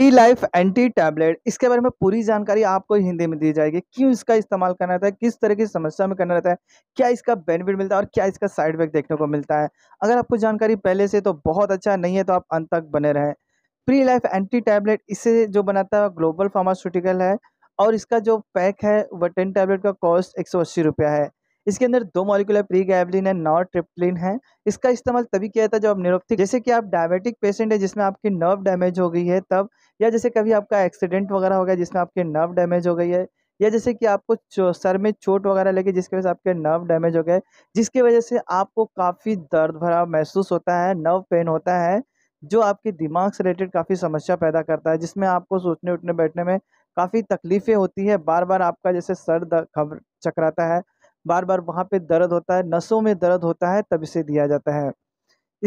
ई life anti tablet इसके बारे में पूरी जानकारी आपको हिंदी में दी जाएगी क्यों इसका इस्तेमाल करना रहता है किस तरह की समस्या में करना रहता है क्या इसका बेनिफिट मिलता है और क्या इसका साइड इफेक्ट देखने को मिलता है अगर आपको जानकारी पहले से तो बहुत अच्छा नहीं है तो आप अंत तक बने रहें प्री लाइफ एंटी टैबलेट इसे जो बनाता है ग्लोबल फार्मास्यूटिकल है और इसका जो पैक है वह टेन टैबलेट का कॉस्ट एक सौ अस्सी रुपया है इसके अंदर दो मॉलिकुलर प्री गैबलिन है नॉर ट्रिप्लिन है इसका इस्तेमाल तभी किया जाता है जब आप निरोपथिक जैसे कि आप डायबिटिक पेशेंट है जिसमें आपकी नर्व डैमेज हो गई है तब या जैसे कभी आपका एक्सीडेंट वगैरह हो गया जिसमें आपकी नर्व डैमेज हो गई है या जैसे कि आपको सर में चोट वगैरह लगे जिसकी वजह से आपके नर्व डैमेज हो गए जिसकी वजह से आपको काफ़ी दर्द भरा महसूस होता है नर्व पेन होता है जो आपके दिमाग से रिलेटेड काफ़ी समस्या पैदा करता है जिसमें आपको सोचने उठने बैठने में काफ़ी तकलीफ़ें होती है बार बार आपका जैसे सर खबर चकराता है बार बार वहाँ पे दर्द होता है नसों में दर्द होता है तब इसे दिया जाता है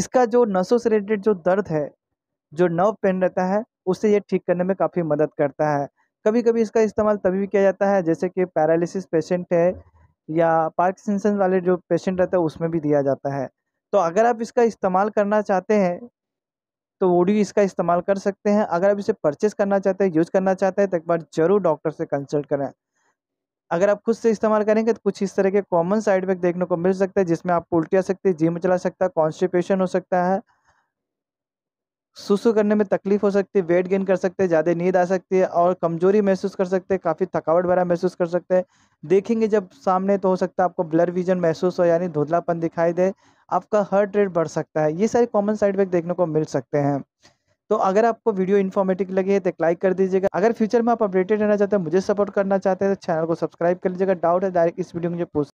इसका जो नसों से रिलेटेड जो दर्द है जो नर्व पेन रहता है उसे ये ठीक करने में काफ़ी मदद करता है कभी कभी इसका इस्तेमाल तभी भी किया जाता है जैसे कि पैरालिसिस पेशेंट है या पार्किंसन वाले जो पेशेंट रहता है उसमें भी दिया जाता है तो अगर आप इसका इस्तेमाल करना चाहते हैं तो भी इसका इस्तेमाल कर सकते हैं अगर आप इसे परचेस करना चाहते हैं यूज़ करना चाहते हैं तो एक बार ज़रूर डॉक्टर से कंसल्ट करें अगर आप खुद से इस्तेमाल करेंगे तो कुछ इस तरह के कॉमन साइड इफेक्ट देखने को मिल सकता है जिसमें आप उल्टी आ सकती है जिम चला सकता है कॉन्स्टिपेशन हो सकता है सुसु करने में तकलीफ हो सकती है वेट गेन कर सकते हैं ज़्यादा नींद आ सकती है और कमजोरी महसूस कर सकते हैं काफ़ी थकावट भरा महसूस कर सकते हैं देखेंगे जब सामने तो हो सकता है आपको ब्लर विजन महसूस हो यानी धुंधलापन दिखाई दे आपका हार्ट रेट बढ़ सकता है ये सारे कॉमन साइड इफेक्ट देखने को मिल सकते हैं तो अगर आपको वीडियो इन्फॉर्मेटिव लगे तो लाइक कर दीजिएगा अगर फ्यूचर में आप अपडेटेड रहना चाहते हैं मुझे सपोर्ट करना चाहते हैं तो चैनल को सब्सक्राइब कर लीजिएगा डाउट है डायरेक्ट इस वीडियो मुझे पूछ